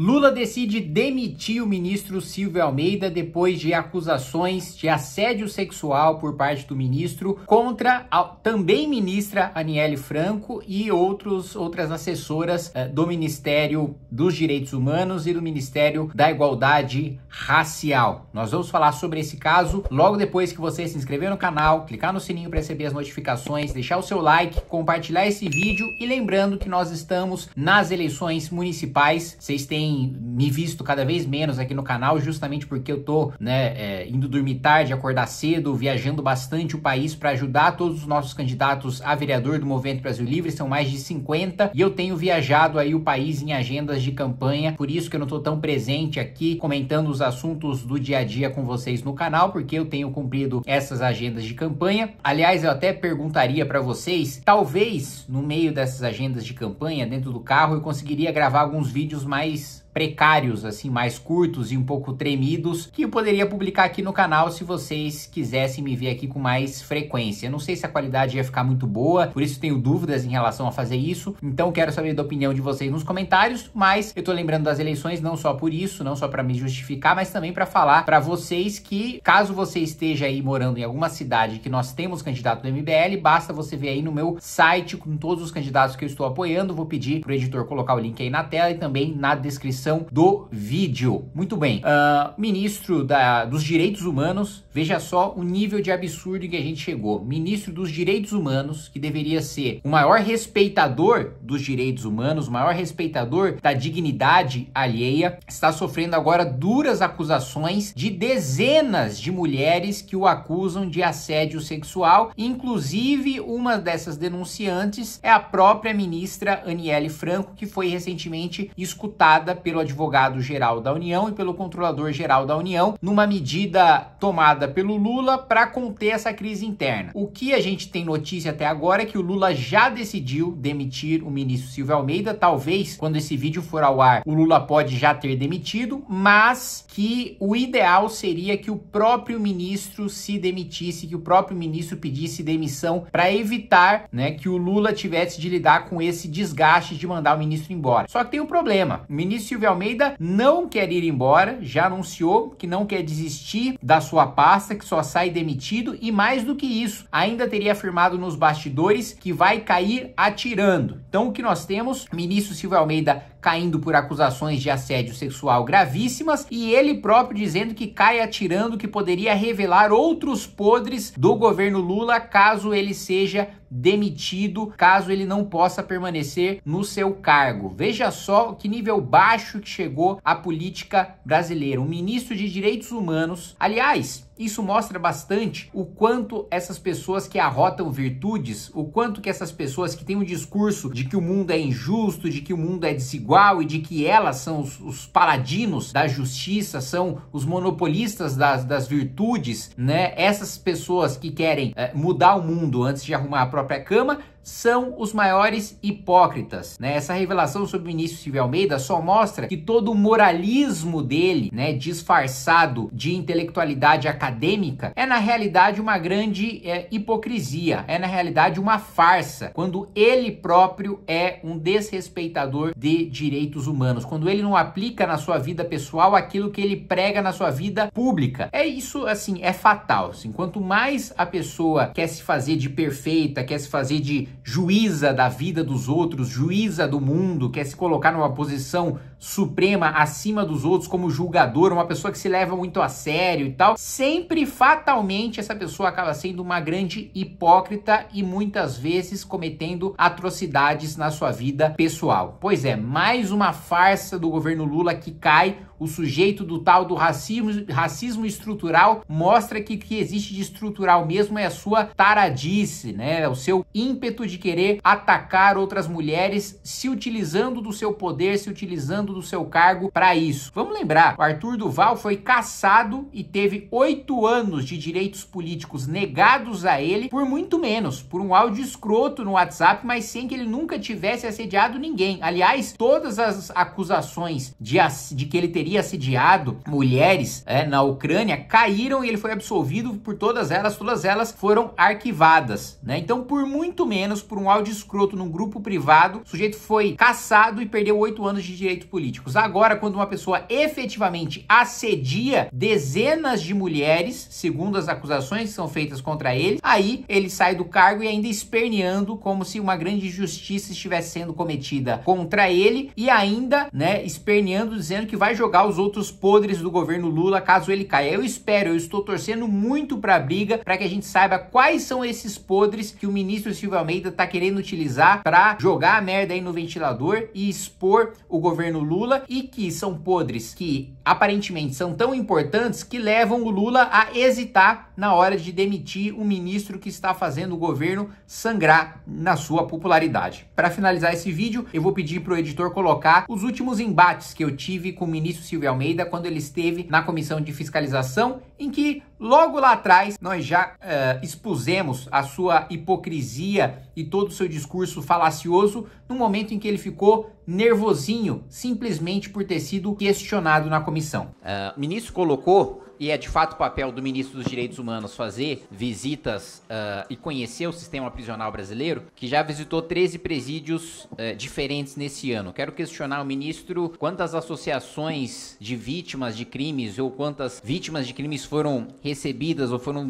Lula decide demitir o ministro Silvio Almeida depois de acusações de assédio sexual por parte do ministro contra a também ministra Aniele Franco e outros, outras assessoras eh, do Ministério dos Direitos Humanos e do Ministério da Igualdade Racial. Nós vamos falar sobre esse caso logo depois que você se inscrever no canal, clicar no sininho para receber as notificações, deixar o seu like, compartilhar esse vídeo e lembrando que nós estamos nas eleições municipais. Vocês têm tem me visto cada vez menos aqui no canal, justamente porque eu tô né, é, indo dormir tarde, acordar cedo, viajando bastante o país para ajudar todos os nossos candidatos a vereador do Movimento Brasil Livre, são mais de 50, e eu tenho viajado aí o país em agendas de campanha, por isso que eu não tô tão presente aqui comentando os assuntos do dia a dia com vocês no canal, porque eu tenho cumprido essas agendas de campanha. Aliás, eu até perguntaria para vocês, talvez no meio dessas agendas de campanha, dentro do carro, eu conseguiria gravar alguns vídeos mais precários, assim, mais curtos e um pouco tremidos, que eu poderia publicar aqui no canal se vocês quisessem me ver aqui com mais frequência. Eu não sei se a qualidade ia ficar muito boa, por isso tenho dúvidas em relação a fazer isso, então quero saber da opinião de vocês nos comentários, mas eu tô lembrando das eleições não só por isso, não só para me justificar, mas também para falar para vocês que caso você esteja aí morando em alguma cidade que nós temos candidato do MBL, basta você ver aí no meu site com todos os candidatos que eu estou apoiando, vou pedir pro editor colocar o link aí na tela e também na descrição do vídeo. Muito bem, uh, ministro da, dos Direitos Humanos, veja só o nível de absurdo em que a gente chegou. Ministro dos Direitos Humanos, que deveria ser o maior respeitador dos direitos humanos, o maior respeitador da dignidade alheia, está sofrendo agora duras acusações de dezenas de mulheres que o acusam de assédio sexual, inclusive uma dessas denunciantes é a própria ministra Aniele Franco, que foi recentemente escutada pelo pelo advogado-geral da União e pelo controlador-geral da União, numa medida tomada pelo Lula para conter essa crise interna. O que a gente tem notícia até agora é que o Lula já decidiu demitir o ministro Silvio Almeida. Talvez, quando esse vídeo for ao ar, o Lula pode já ter demitido, mas que o ideal seria que o próprio ministro se demitisse, que o próprio ministro pedisse demissão para evitar né, que o Lula tivesse de lidar com esse desgaste de mandar o ministro embora. Só que tem um problema. O ministro Silvio Almeida não quer ir embora, já anunciou que não quer desistir da sua pasta, que só sai demitido e mais do que isso, ainda teria afirmado nos bastidores que vai cair atirando. Então o que nós temos, ministro Silvio Almeida caindo por acusações de assédio sexual gravíssimas e ele próprio dizendo que cai atirando que poderia revelar outros podres do governo Lula caso ele seja demitido caso ele não possa permanecer no seu cargo. Veja só que nível baixo que chegou a política brasileira. o ministro de direitos humanos, aliás, isso mostra bastante o quanto essas pessoas que arrotam virtudes, o quanto que essas pessoas que têm um discurso de que o mundo é injusto, de que o mundo é desigual e de que elas são os, os paladinos da justiça, são os monopolistas das, das virtudes, né? Essas pessoas que querem é, mudar o mundo antes de arrumar a própria cama são os maiores hipócritas, né? Essa revelação sobre o ministro Silvio Almeida só mostra que todo o moralismo dele, né, disfarçado de intelectualidade acadêmica, é na realidade uma grande é, hipocrisia, é na realidade uma farsa, quando ele próprio é um desrespeitador de direitos humanos, quando ele não aplica na sua vida pessoal aquilo que ele prega na sua vida pública. É isso, assim, é fatal. Assim, quanto mais a pessoa quer se fazer de perfeita, quer se fazer de juíza da vida dos outros, juíza do mundo, quer se colocar numa posição suprema acima dos outros como julgador, uma pessoa que se leva muito a sério e tal, sempre fatalmente essa pessoa acaba sendo uma grande hipócrita e muitas vezes cometendo atrocidades na sua vida pessoal. Pois é, mais uma farsa do governo Lula que cai o sujeito do tal do racismo, racismo estrutural mostra que o que existe de estrutural mesmo é a sua taradice, né? É o seu ímpeto de querer atacar outras mulheres se utilizando do seu poder, se utilizando abdicando do seu cargo para isso. Vamos lembrar, o Arthur Duval foi caçado e teve oito anos de direitos políticos negados a ele por muito menos, por um áudio escroto no WhatsApp, mas sem que ele nunca tivesse assediado ninguém. Aliás, todas as acusações de, de que ele teria assediado mulheres é, na Ucrânia caíram e ele foi absolvido por todas elas, todas elas foram arquivadas, né? Então, por muito menos, por um áudio escroto num grupo privado, o sujeito foi caçado e perdeu oito anos de direito político políticos. Agora, quando uma pessoa efetivamente assedia dezenas de mulheres, segundo as acusações que são feitas contra ele, aí ele sai do cargo e ainda esperneando como se uma grande injustiça estivesse sendo cometida contra ele e ainda, né, esperneando dizendo que vai jogar os outros podres do governo Lula caso ele caia. Eu espero, eu estou torcendo muito para a briga, para que a gente saiba quais são esses podres que o ministro Silvio Almeida está querendo utilizar para jogar a merda aí no ventilador e expor o governo Lula Lula e que são podres que aparentemente são tão importantes que levam o Lula a hesitar na hora de demitir o ministro que está fazendo o governo sangrar na sua popularidade. Para finalizar esse vídeo, eu vou pedir para o editor colocar os últimos embates que eu tive com o ministro Silvio Almeida quando ele esteve na comissão de fiscalização em que logo lá atrás nós já uh, expusemos a sua hipocrisia e todo o seu discurso falacioso no momento em que ele ficou nervosinho, simplesmente por ter sido questionado na comissão. Uh, o ministro colocou e é de fato o papel do ministro dos Direitos Humanos fazer visitas uh, e conhecer o sistema prisional brasileiro, que já visitou 13 presídios uh, diferentes nesse ano. Quero questionar o ministro quantas associações de vítimas de crimes ou quantas vítimas de crimes foram recebidas ou foram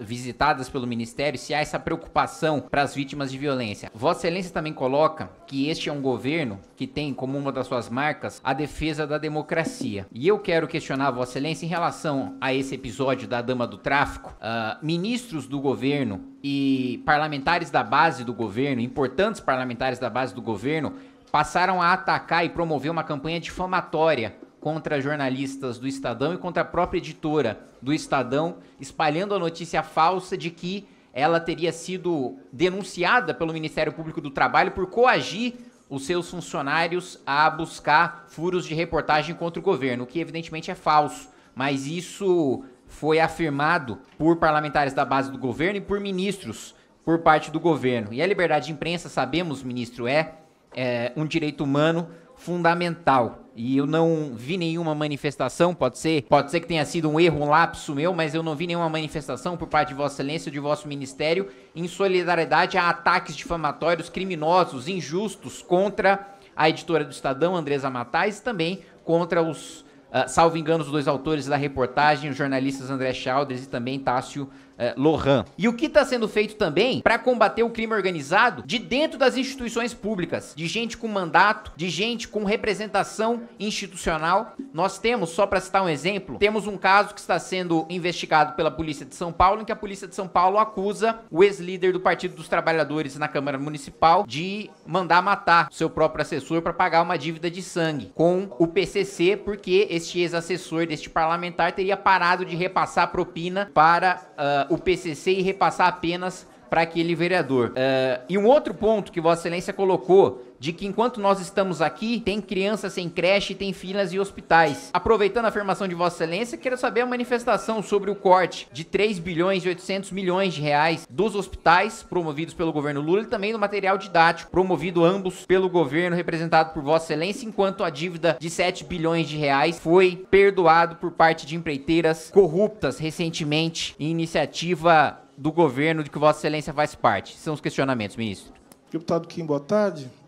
visitadas pelo ministério, se há essa preocupação para as vítimas de violência. Vossa Excelência também coloca que este é um governo que tem como uma das suas marcas a defesa da democracia. E eu quero questionar Vossa Excelência em relação a esse episódio da Dama do Tráfico, uh, ministros do governo e parlamentares da base do governo, importantes parlamentares da base do governo, passaram a atacar e promover uma campanha difamatória contra jornalistas do Estadão e contra a própria editora do Estadão, espalhando a notícia falsa de que ela teria sido denunciada pelo Ministério Público do Trabalho por coagir os seus funcionários a buscar furos de reportagem contra o governo, o que evidentemente é falso mas isso foi afirmado por parlamentares da base do governo e por ministros por parte do governo. E a liberdade de imprensa, sabemos, ministro, é, é um direito humano fundamental. E eu não vi nenhuma manifestação, pode ser, pode ser que tenha sido um erro, um lapso meu, mas eu não vi nenhuma manifestação por parte de Vossa Excelência ou de vosso ministério em solidariedade a ataques difamatórios, criminosos, injustos contra a editora do Estadão, Andresa Matais, e também contra os ah, salvo engano, os dois autores da reportagem, os jornalistas André Chaldres e também Tássio é, Lohan. E o que está sendo feito também para combater o crime organizado de dentro das instituições públicas, de gente com mandato, de gente com representação institucional. Nós temos, só para citar um exemplo, temos um caso que está sendo investigado pela Polícia de São Paulo, em que a Polícia de São Paulo acusa o ex-líder do Partido dos Trabalhadores na Câmara Municipal de mandar matar seu próprio assessor para pagar uma dívida de sangue com o PCC, porque este ex-assessor deste parlamentar teria parado de repassar propina para ah, o PCC e repassar apenas para aquele vereador. Uh, e um outro ponto que Vossa Excelência colocou de que enquanto nós estamos aqui, tem crianças sem creche, tem filas e hospitais. Aproveitando a afirmação de Vossa Excelência, quero saber a manifestação sobre o corte de 3 bilhões e 800 milhões de reais dos hospitais promovidos pelo governo Lula e também do material didático promovido ambos pelo governo representado por Vossa Excelência, enquanto a dívida de 7 bilhões de reais foi perdoado por parte de empreiteiras corruptas recentemente em iniciativa do governo de que Vossa Excelência faz parte. São os questionamentos, ministro. Deputado Kim, boa tarde.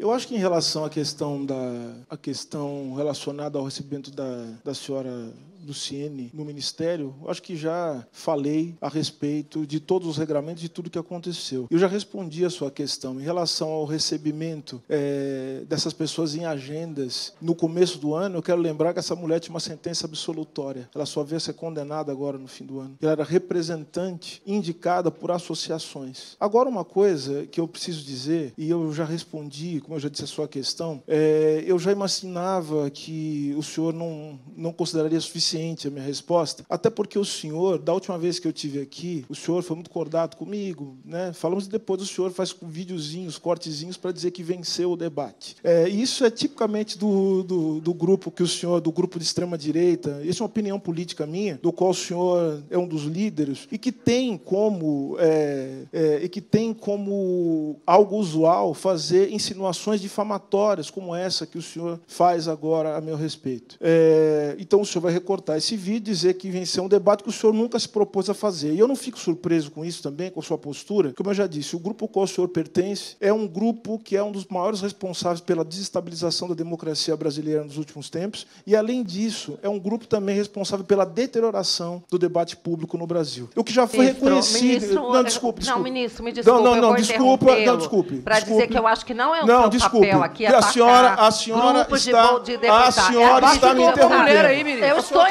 Eu acho que em relação à questão da à questão relacionada ao recebimento da, da senhora Luciene no ministério, acho que já falei a respeito de todos os regramentos, de tudo que aconteceu. Eu já respondi a sua questão em relação ao recebimento é, dessas pessoas em agendas. No começo do ano, eu quero lembrar que essa mulher tinha uma sentença absolutória. Ela só veio a ser condenada agora no fim do ano. Ela era representante indicada por associações. Agora, uma coisa que eu preciso dizer, e eu já respondi, como eu já disse a sua questão, é, eu já imaginava que o senhor não, não consideraria suficiente suficiente a minha resposta, até porque o senhor, da última vez que eu tive aqui, o senhor foi muito cordato comigo, né? Falamos depois, o senhor faz videozinhos, cortezinhos para dizer que venceu o debate. É, isso é tipicamente do, do, do grupo que o senhor, do grupo de extrema direita, isso é uma opinião política minha, do qual o senhor é um dos líderes e que tem como é, é, e que tem como algo usual fazer insinuações difamatórias como essa que o senhor faz agora a meu respeito. É, então o senhor vai recordar cortar esse vídeo e dizer que venceu um debate que o senhor nunca se propôs a fazer. E eu não fico surpreso com isso também, com a sua postura. Como eu já disse, o grupo ao qual o senhor pertence é um grupo que é um dos maiores responsáveis pela desestabilização da democracia brasileira nos últimos tempos. E, além disso, é um grupo também responsável pela deterioração do debate público no Brasil. O que já foi ministro, reconhecido. Ministro, não, desculpe, desculpe. Não, ministro, me desculpe. Não, não, não, desculpa, não, desculpe. Para dizer que eu acho que não é o não, seu desculpe. papel aqui a senhora, a senhora está, de, de A senhora é está me interrompendo. Aí, eu estou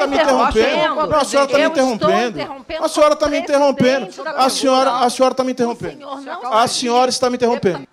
está me interrompendo. Não, a senhora está me interrompendo. A ah, senhora está me interrompendo. A senhora, a senhora está me interrompendo. A senhora está me interrompendo.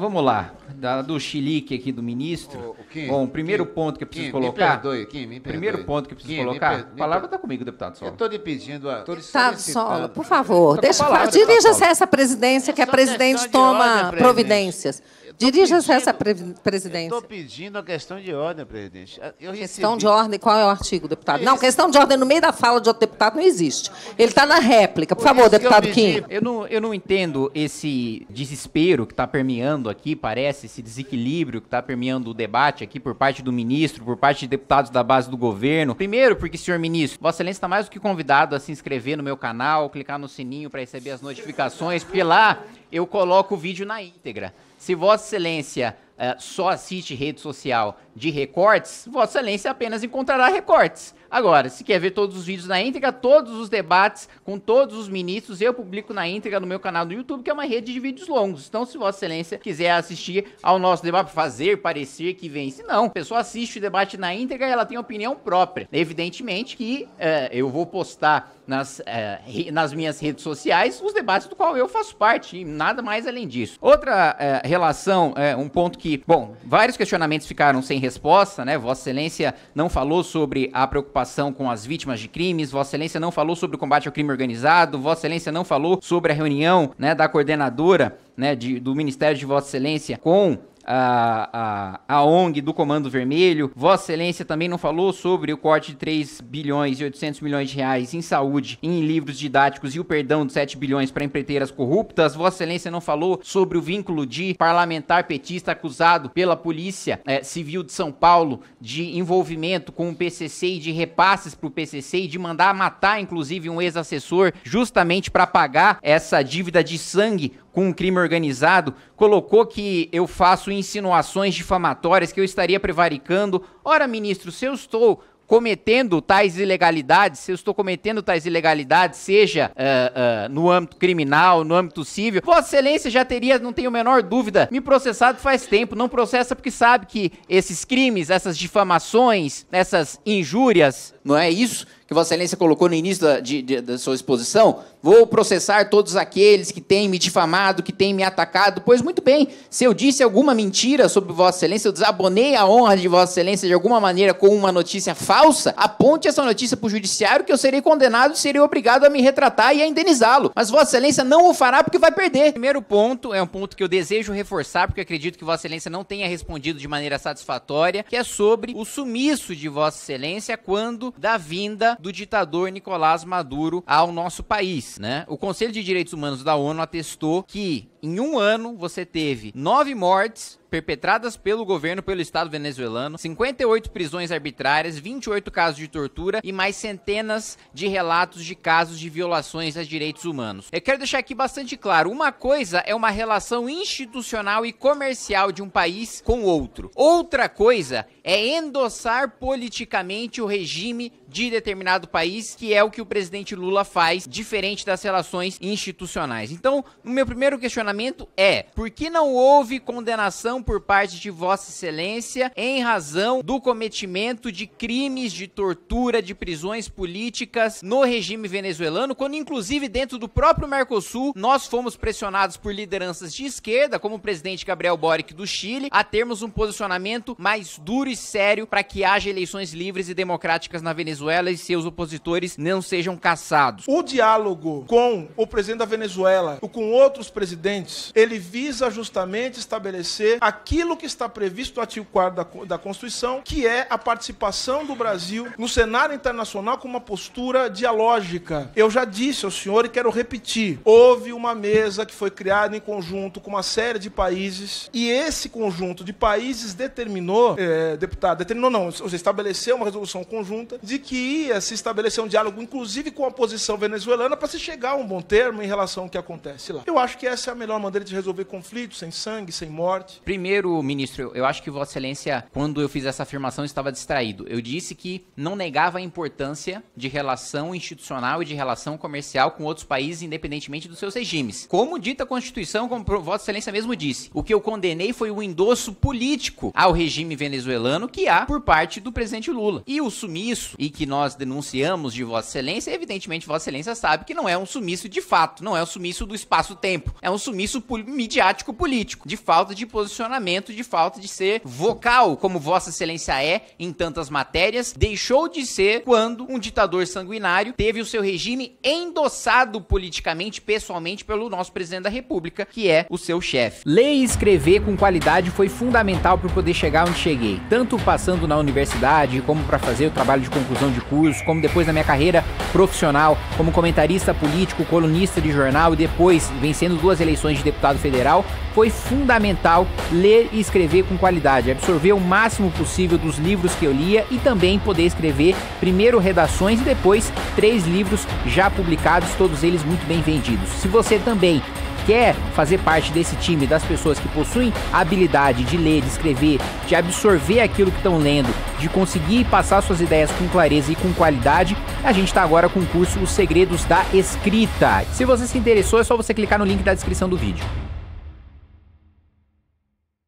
vamos lá. Da, do chilique aqui do ministro. O, o Kim, Bom, primeiro Kim, ponto que eu preciso Kim, colocar. Me perdoe, Kim, me perdoe. Primeiro ponto que eu preciso colocar. Per... a palavra está comigo, deputado Sola. Eu estou lhe pedindo a. Deputado Sola, por favor, tá deixa, dirija-se a essa presidência, que a presidente toma providências. Dirija-se a essa pre presidência. Estou pedindo a questão de ordem, presidente. Recebi... Questão de ordem, qual é o artigo, deputado? Não, questão de ordem no meio da fala de outro deputado não existe. Ele está na réplica. Por, Por favor, deputado eu Kim. Eu não, eu não entendo esse desespero que está permeando aqui, parece, esse desequilíbrio que está permeando o debate aqui por parte do ministro, por parte de deputados da base do governo. Primeiro, porque, senhor ministro, Vossa Excelência está mais do que convidado a se inscrever no meu canal, clicar no sininho para receber as notificações, porque lá eu coloco o vídeo na íntegra. Se Vossa Excelência uh, só assiste rede social de recortes, Vossa Excelência apenas encontrará recortes. Agora, se quer ver todos os vídeos na íntegra, todos os debates com todos os ministros, eu publico na íntegra no meu canal do YouTube, que é uma rede de vídeos longos. Então, se Vossa Excelência quiser assistir ao nosso debate, fazer parecer que vence, não. A pessoa assiste o debate na íntegra e ela tem opinião própria. Evidentemente que eh, eu vou postar nas, eh, nas minhas redes sociais os debates do qual eu faço parte, e nada mais além disso. Outra eh, relação, um ponto que, bom, vários questionamentos ficaram sem resposta, né? Vossa Excelência não falou sobre a preocupação preocupação com as vítimas de crimes, Vossa Excelência não falou sobre o combate ao crime organizado, Vossa Excelência não falou sobre a reunião né, da coordenadora né, de, do Ministério de Vossa Excelência com a, a, a ONG do Comando Vermelho. Vossa Excelência também não falou sobre o corte de 3 bilhões e 800 milhões de reais em saúde, em livros didáticos e o perdão de 7 bilhões para empreiteiras corruptas. Vossa Excelência não falou sobre o vínculo de parlamentar petista acusado pela Polícia é, Civil de São Paulo de envolvimento com o PCC e de repasses para o PCC e de mandar matar, inclusive, um ex-assessor justamente para pagar essa dívida de sangue com um crime organizado, colocou que eu faço insinuações difamatórias, que eu estaria prevaricando. Ora, ministro, se eu estou cometendo tais ilegalidades, se eu estou cometendo tais ilegalidades, seja uh, uh, no âmbito criminal, no âmbito civil, Vossa Excelência já teria, não tenho a menor dúvida, me processado faz tempo. Não processa porque sabe que esses crimes, essas difamações, essas injúrias, não é isso? que Vossa Excelência colocou no início da, de, de, da sua exposição, vou processar todos aqueles que têm me difamado, que têm me atacado. Pois muito bem, se eu disse alguma mentira sobre Vossa Excelência, eu desabonei a honra de Vossa Excelência de alguma maneira com uma notícia falsa, aponte essa notícia para o judiciário que eu serei condenado e serei obrigado a me retratar e a indenizá-lo. Mas Vossa Excelência não o fará porque vai perder. Primeiro ponto é um ponto que eu desejo reforçar, porque acredito que Vossa Excelência não tenha respondido de maneira satisfatória, que é sobre o sumiço de Vossa Excelência quando da vinda do ditador Nicolás Maduro ao nosso país, né? O Conselho de Direitos Humanos da ONU atestou que em um ano você teve nove mortes perpetradas pelo governo pelo Estado venezuelano, 58 prisões arbitrárias, 28 casos de tortura e mais centenas de relatos de casos de violações a direitos humanos. Eu quero deixar aqui bastante claro: uma coisa é uma relação institucional e comercial de um país com outro, outra coisa é endossar politicamente o regime de determinado país, que é o que o presidente Lula faz, diferente das relações institucionais. Então, o meu primeiro questionamento é: por que não houve condenação? investigação por parte de Vossa Excelência em razão do cometimento de crimes de tortura, de prisões políticas no regime venezuelano, quando inclusive dentro do próprio Mercosul nós fomos pressionados por lideranças de esquerda, como o presidente Gabriel Boric do Chile, a termos um posicionamento mais duro e sério para que haja eleições livres e democráticas na Venezuela e seus opositores não sejam caçados. O diálogo com o presidente da Venezuela ou com outros presidentes, ele visa justamente estabelecer a aquilo que está previsto no artigo 4 da, Constituição, que é a participação do Brasil no cenário internacional com uma postura dialógica. Eu já disse ao senhor e quero repetir: houve uma mesa que foi criada em conjunto com uma série de países e esse conjunto de países determinou, é, deputado, determinou não, ou seja, estabeleceu uma resolução conjunta de que ia se estabelecer um diálogo, inclusive com a oposição venezuelana, para se chegar a um bom termo em relação ao que acontece lá. Eu acho que essa é a melhor maneira de resolver conflitos, sem sangue, sem morte. Primeiro, Primeiro, ministro, eu acho que Vossa Excelência, quando eu fiz essa afirmação, estava distraído. Eu disse que não negava a importância de relação institucional e de relação comercial com outros países, independentemente dos seus regimes. Como dita a Constituição, como Vossa Excelência mesmo disse, o que eu condenei foi o endosso político ao regime venezuelano que há por parte do presidente Lula. E o sumiço, e que nós denunciamos de Vossa Excelência, evidentemente Vossa Excelência sabe que não é um sumiço de fato, não é um sumiço do espaço-tempo, é um sumiço midiático político, de falta de posicionamento posicionamento de falta de ser vocal, como Vossa Excelência é em tantas matérias, deixou de ser quando um ditador sanguinário teve o seu regime endossado politicamente, pessoalmente, pelo nosso presidente da República, que é o seu chefe. Ler e escrever com qualidade foi fundamental para poder chegar onde cheguei, tanto passando na universidade, como para fazer o trabalho de conclusão de curso, como depois na minha carreira profissional, como comentarista político, colunista de jornal e depois vencendo duas eleições de deputado federal, foi fundamental ler e escrever com qualidade, absorver o máximo possível dos livros que eu lia e também poder escrever primeiro redações e depois três livros já publicados, todos eles muito bem vendidos. Se você também quer fazer parte desse time das pessoas que possuem a habilidade de ler, de escrever, de absorver aquilo que estão lendo, de conseguir passar suas ideias com clareza e com qualidade, a gente está agora com o curso Os Segredos da Escrita. Se você se interessou, é só você clicar no link da descrição do vídeo.